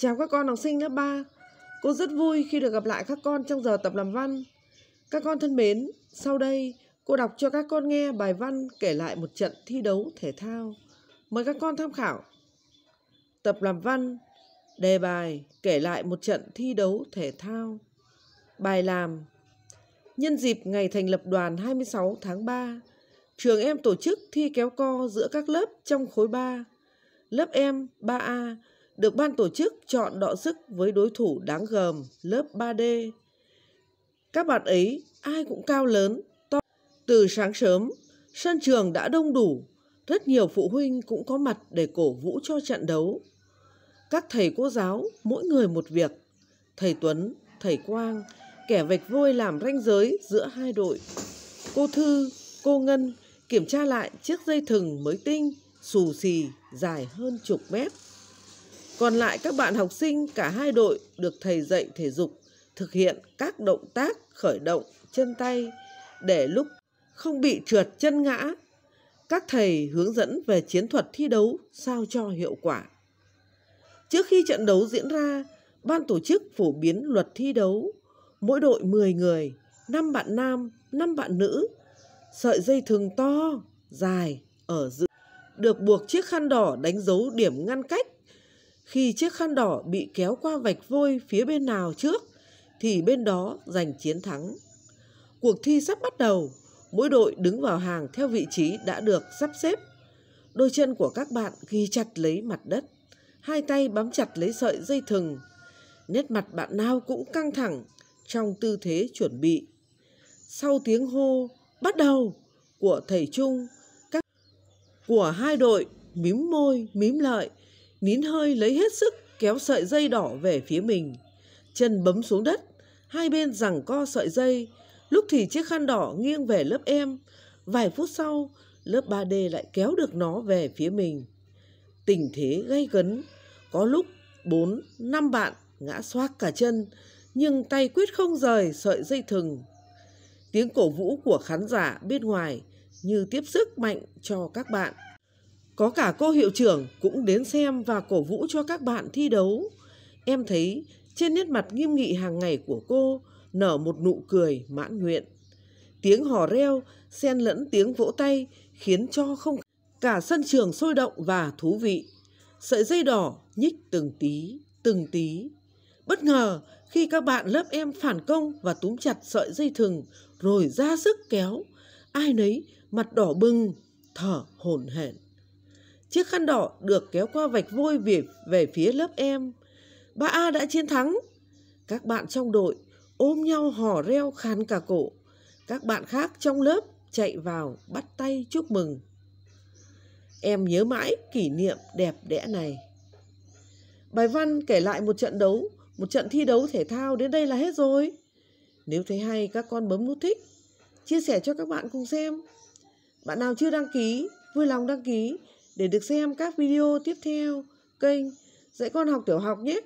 Chào các con học sinh lớp 3 Cô rất vui khi được gặp lại các con trong giờ tập làm văn Các con thân mến, sau đây cô đọc cho các con nghe bài văn kể lại một trận thi đấu thể thao Mời các con tham khảo Tập làm văn Đề bài kể lại một trận thi đấu thể thao Bài làm Nhân dịp ngày thành lập đoàn 26 tháng 3 Trường em tổ chức thi kéo co giữa các lớp trong khối 3 Lớp em 3A được ban tổ chức chọn đọ sức với đối thủ đáng gờm lớp 3D. Các bạn ấy ai cũng cao lớn, to. Từ sáng sớm, sân trường đã đông đủ, rất nhiều phụ huynh cũng có mặt để cổ vũ cho trận đấu. Các thầy cô giáo mỗi người một việc. Thầy Tuấn, thầy Quang, kẻ vạch vôi làm ranh giới giữa hai đội. Cô Thư, cô Ngân kiểm tra lại chiếc dây thừng mới tinh, xù xì, dài hơn chục mét. Còn lại các bạn học sinh cả hai đội được thầy dạy thể dục thực hiện các động tác khởi động chân tay để lúc không bị trượt chân ngã. Các thầy hướng dẫn về chiến thuật thi đấu sao cho hiệu quả. Trước khi trận đấu diễn ra, ban tổ chức phổ biến luật thi đấu. Mỗi đội 10 người, 5 bạn nam, 5 bạn nữ. Sợi dây thừng to, dài, ở giữa. Được buộc chiếc khăn đỏ đánh dấu điểm ngăn cách khi chiếc khăn đỏ bị kéo qua vạch vôi phía bên nào trước thì bên đó giành chiến thắng. Cuộc thi sắp bắt đầu, mỗi đội đứng vào hàng theo vị trí đã được sắp xếp. Đôi chân của các bạn ghi chặt lấy mặt đất, hai tay bám chặt lấy sợi dây thừng. Nét mặt bạn nào cũng căng thẳng trong tư thế chuẩn bị. Sau tiếng hô bắt đầu của thầy Trung, các của hai đội mím môi, mím lợi nín hơi lấy hết sức kéo sợi dây đỏ về phía mình chân bấm xuống đất hai bên giằng co sợi dây lúc thì chiếc khăn đỏ nghiêng về lớp em vài phút sau lớp 3D lại kéo được nó về phía mình tình thế gay gấn có lúc bốn năm bạn ngã xoác cả chân nhưng tay quyết không rời sợi dây thừng tiếng cổ vũ của khán giả bên ngoài như tiếp sức mạnh cho các bạn có cả cô hiệu trưởng cũng đến xem và cổ vũ cho các bạn thi đấu. Em thấy trên nét mặt nghiêm nghị hàng ngày của cô nở một nụ cười mãn nguyện. Tiếng hò reo xen lẫn tiếng vỗ tay khiến cho không cả sân trường sôi động và thú vị. Sợi dây đỏ nhích từng tí, từng tí. Bất ngờ khi các bạn lớp em phản công và túm chặt sợi dây thừng rồi ra sức kéo, ai nấy mặt đỏ bừng, thở hổn hển. Chiếc khăn đỏ được kéo qua vạch vôi về, về phía lớp em. Ba A đã chiến thắng. Các bạn trong đội ôm nhau hò reo khán cả cổ. Các bạn khác trong lớp chạy vào bắt tay chúc mừng. Em nhớ mãi kỷ niệm đẹp đẽ này. Bài văn kể lại một trận đấu, một trận thi đấu thể thao đến đây là hết rồi. Nếu thấy hay các con bấm nút thích, chia sẻ cho các bạn cùng xem. Bạn nào chưa đăng ký, vui lòng đăng ký để được xem các video tiếp theo kênh Dạy con học tiểu học nhé.